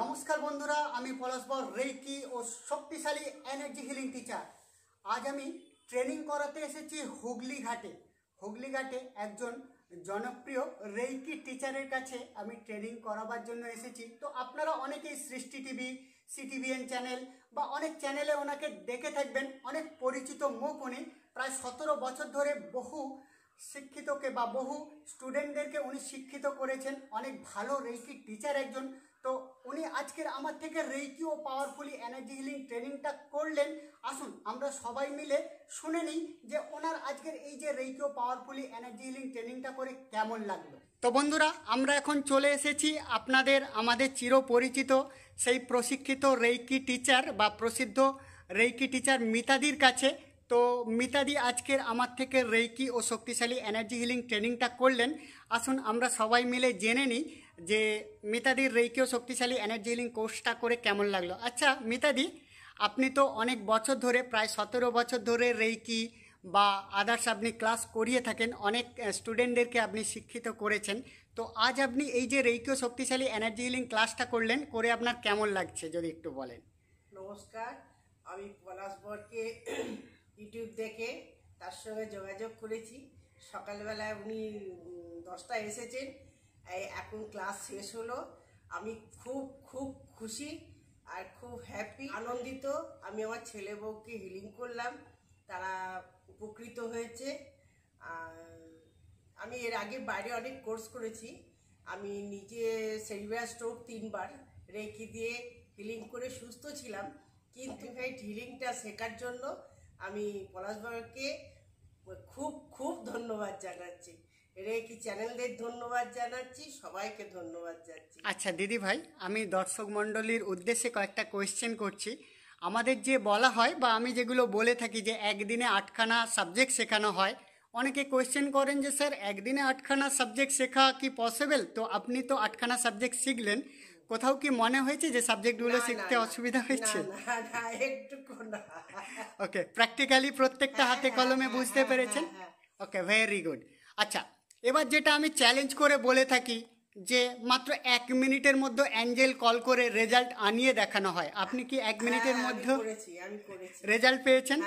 নমস্কার বন্ধুরা আমি পলাশবর রেকি ও শক্তিশালী এনার্জি হিলিং টিচার আজ আমি ট্রেনিং করাতে এসেছি হুগলি ঘাটে হুগলি ঘাটে একজন জনপ্রিয় রেইকি টিচারের কাছে আমি ট্রেনিং করাবার জন্য এসেছি তো আপনারা অনেকেই সৃষ্টি টিভি সিটিভিএন চ্যানেল বা অনেক চ্যানেলে ওনাকে দেখে থাকবেন অনেক পরিচিত মুখ উনি প্রায় সতেরো বছর ধরে বহু শিক্ষিতকে বা বহু স্টুডেন্টদেরকে উনি শিক্ষিত করেছেন অনেক ভালো রেইকি টিচার একজন তো উনি আজকের আমার থেকে রেইকি ও পাওয়ারফুলি এনার্জি হিলিং ট্রেনিংটা করলেন আসুন আমরা সবাই মিলে শুনে নিই যে ওনার আজকের এই যে রেইকি ও পাওয়ারফুলি এনার্জি হিলিং ট্রেনিংটা করে কেমন লাগলো তো বন্ধুরা আমরা এখন চলে এসেছি আপনাদের আমাদের চিরপরিচিত সেই প্রশিক্ষিত রেইকি টিচার বা প্রসিদ্ধ রেইকি টিচার মিতাদির কাছে তো মিতাদি আজকের আমার থেকে রেইকি ও শক্তিশালী এনার্জি হিলিং ট্রেনিংটা করলেন আসুন আমরা সবাই মিলে জেনে নিই যে মিতাদির রেইকি ও শক্তিশালী এনার্জি হিলিং কোর্সটা করে কেমন লাগলো আচ্ছা মিতাদি আপনি তো অনেক বছর ধরে প্রায় সতেরো বছর ধরে রেইকি বা আদার্স আপনি ক্লাস করিয়ে থাকেন অনেক স্টুডেন্টদেরকে আপনি শিক্ষিত করেছেন তো আজ আপনি এই যে রেইকিও শক্তিশালী এনার্জি হিলিং ক্লাসটা করলেন করে আপনার কেমন লাগছে যদি একটু বলেন নমস্কার আমি পলাশ বরকে ইউটিউব দেখে তার সঙ্গে যোগাযোগ করেছি সকালবেলায় উনি দশটায় এসেছেন এখন ক্লাস শেষ হলো আমি খুব খুব খুশি আর খুব হ্যাপি আনন্দিত আমি আমার ছেলে বউকে হিলিং করলাম তারা উপকৃত হয়েছে আমি এর আগে বাইরে অনেক কোর্স করেছি আমি নিজে সেরিব্রাস স্ট্রোক তিনবার রেখে দিয়ে হিলিং করে সুস্থ ছিলাম কিন্তু হিলিংটা শেখার জন্য আমি পলাশ বড়কে খুব খুব ধন্যবাদ জানাচ্ছি রেকি চ্যানেলদের ধন্যবাদ জানাচ্ছি সবাইকে ধন্যবাদ জানাচ্ছি আচ্ছা দিদি ভাই আমি দর্শক মণ্ডলীর উদ্দেশ্যে কয়েকটা কোয়েশ্চেন করছি আমাদের যে বলা হয় বা আমি যেগুলো বলে থাকি যে একদিনে আটখানা সাবজেক্ট শেখানো হয় অনেকে কোয়েশ্চেন করেন যে স্যার একদিনে আটখানা সাবজেক্ট শেখা কি পসিবল তো আপনি তো আটখানা সাবজেক্ট শিখলেন কোথাও কি মনে হয়েছে যে সাবজেক্টগুলো শিখতে অসুবিধা হয়েছে ওকে প্র্যাকটিক্যালি প্রত্যেকটা হ্যাঁ, হাতে হ্যাঁ, কলমে হ্যাঁ, বুঝতে পেরেছেন ওকে ভেরি গুড আচ্ছা এবার যেটা আমি চ্যালেঞ্জ করে বলে থাকি যে মাত্র এক মিনিটের মধ্যে অ্যাঞ্জেল কল করে রেজাল্ট আনিয়ে দেখানো হয় আপনি কি এক মিনিটের মধ্যে রেজাল্ট পেয়েছেন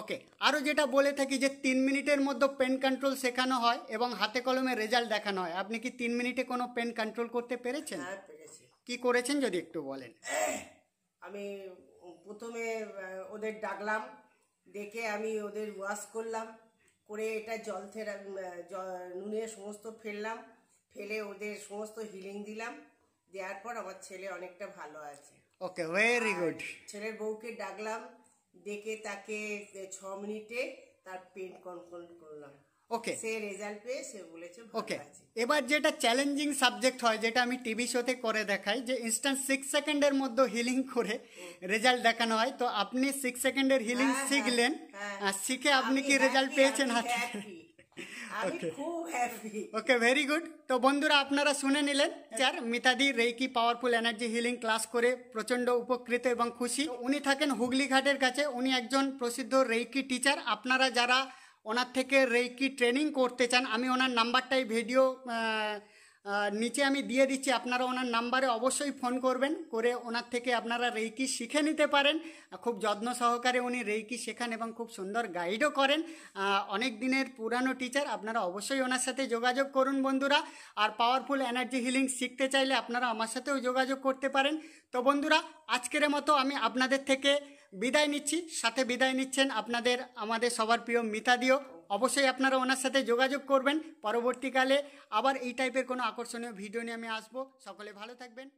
ওকে আরও যেটা বলে থাকি যে তিন মিনিটের মধ্যে পেন কন্ট্রোল শেখানো হয় এবং হাতে কলমে রেজাল্ট দেখানো হয় আপনি কি তিন মিনিটে কোনো পেন কন্ট্রোল করতে পেরেছেন কি করেছেন যদি একটু বলেন আমি প্রথমে ওদের ডাকলাম ডেকে আমি ওদের ওয়াশ করলাম করে এটা জল থেরা নুনে সমস্ত ফেললাম ফেলে ওদের সমস্ত হিলিং দিলাম দেওয়ার পর আমার ছেলে অনেকটা ভালো আছে ওকে ভেরি গুড ছেলের বউকে ডাকলাম ডেকে তাকে ছ মিনিটে তার পেন কন্ট্রোল করলাম ওকে সে রেজাল্ট পেয়ে সে বলেছে ওকে এবার যেটা চ্যালেঞ্জিং সাবজেক্ট হয় যেটা আমি টিভি শোতে করে দেখাই যে ইনস্ট্যান্ট সিক্স সেকেন্ডের মধ্যে হিলিং করে রেজাল্ট দেখানো হয় তো আপনি সিক্স সেকেন্ডের হিলিং শিখলেন হ্যাঁ। শিখে আপনি কি রেজাল্ট পেয়েছেন হাতে ওকে ভেরি গুড তো বন্ধুরা আপনারা শুনে নিলেন স্যার মিতাদি reiki powerful energy healing class করে প্রচন্ড উপকৃত এবং খুশি উনি থাকেন হুগলিঘাটের কাছে উনি একজন প্রসিদ্ধ রেইকি টিচার আপনারা যারা ওনার থেকে রেইকি ট্রেনিং করতে চান আমি ওনার নাম্বারটাই ভিডিও নিচে আমি দিয়ে দিচ্ছি আপনারা ওনার নাম্বারে অবশ্যই ফোন করবেন করে ওনার থেকে আপনারা রেইকি শিখে নিতে পারেন খুব যত্ন সহকারে উনি রেইকি শেখান এবং খুব সুন্দর গাইডও করেন অনেক দিনের পুরানো টিচার আপনারা অবশ্যই ওনার সাথে যোগাযোগ করুন বন্ধুরা আর পাওয়ারফুল এনার্জি হিলিং শিখতে চাইলে আপনারা আমার সাথেও যোগাযোগ করতে পারেন তো বন্ধুরা আজকের মতো আমি আপনাদের থেকে বিদায় নিচ্ছি সাথে বিদায় নিচ্ছেন আপনাদের আমাদের সবার প্রিয় মিতাদিও অবশ্যই আপনারা ওনার সাথে যোগাযোগ করবেন পরবর্তীকালে আবার এই টাইপের কোনো আকর্ষণীয় ভিডিও নিয়ে আমি আসবো সকলে ভালো থাকবেন